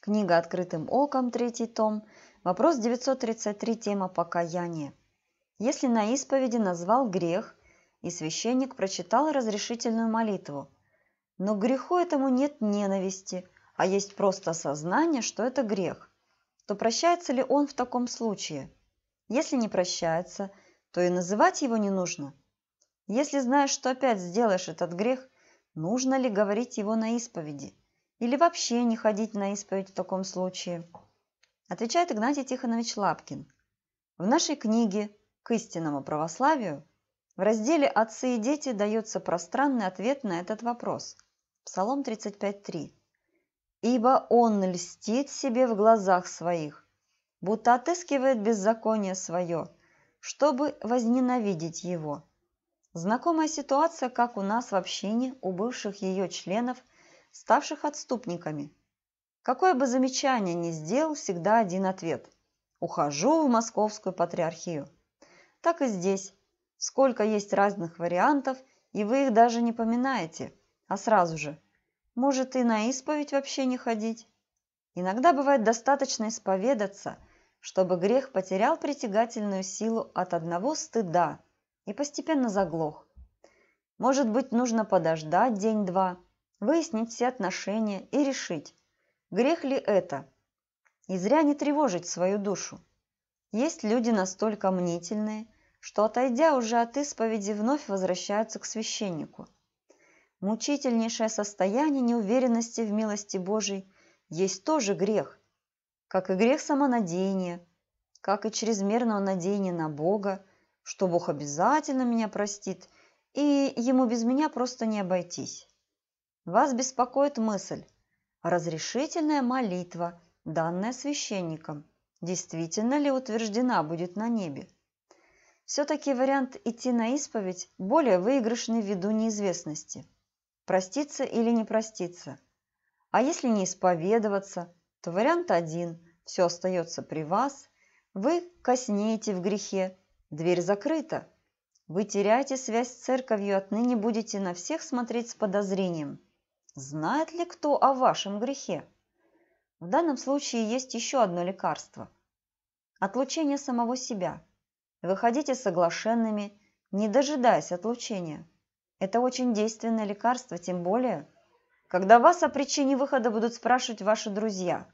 Книга «Открытым оком», третий том. Вопрос 933, тема «Покаяние». Если на исповеди назвал грех, и священник прочитал разрешительную молитву, но греху этому нет ненависти, а есть просто сознание, что это грех, то прощается ли он в таком случае? Если не прощается, то и называть его не нужно. Если знаешь, что опять сделаешь этот грех, нужно ли говорить его на исповеди – или вообще не ходить на исповедь в таком случае? Отвечает Игнатий Тихонович Лапкин. В нашей книге «К истинному православию» в разделе «Отцы и дети» дается пространный ответ на этот вопрос. Псалом 35.3. «Ибо он льстит себе в глазах своих, будто отыскивает беззаконие свое, чтобы возненавидеть его». Знакомая ситуация, как у нас в общине, у бывших ее членов – ставших отступниками. Какое бы замечание ни сделал, всегда один ответ – ухожу в московскую патриархию. Так и здесь. Сколько есть разных вариантов, и вы их даже не поминаете, а сразу же. Может и на исповедь вообще не ходить. Иногда бывает достаточно исповедаться, чтобы грех потерял притягательную силу от одного стыда и постепенно заглох. Может быть, нужно подождать день-два – выяснить все отношения и решить, грех ли это. И зря не тревожить свою душу. Есть люди настолько мнительные, что, отойдя уже от исповеди, вновь возвращаются к священнику. Мучительнейшее состояние неуверенности в милости Божией есть тоже грех, как и грех самонадеяния, как и чрезмерного надеяния на Бога, что Бог обязательно меня простит, и ему без меня просто не обойтись. Вас беспокоит мысль. Разрешительная молитва, данная священником, действительно ли утверждена будет на небе? Все-таки вариант идти на исповедь более выигрышный ввиду неизвестности. Проститься или не проститься. А если не исповедоваться, то вариант один – все остается при вас, вы коснеете в грехе, дверь закрыта. Вы теряете связь с церковью, отныне будете на всех смотреть с подозрением – Знает ли кто о вашем грехе? В данном случае есть еще одно лекарство – отлучение самого себя. Выходите соглашенными, не дожидаясь отлучения. Это очень действенное лекарство, тем более, когда вас о причине выхода будут спрашивать ваши друзья.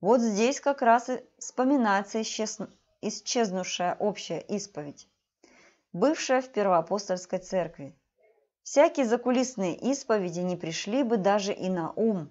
Вот здесь как раз и вспоминается исчез... исчезнувшая общая исповедь, бывшая в Первоапостольской церкви – Всякие закулисные исповеди не пришли бы даже и на ум.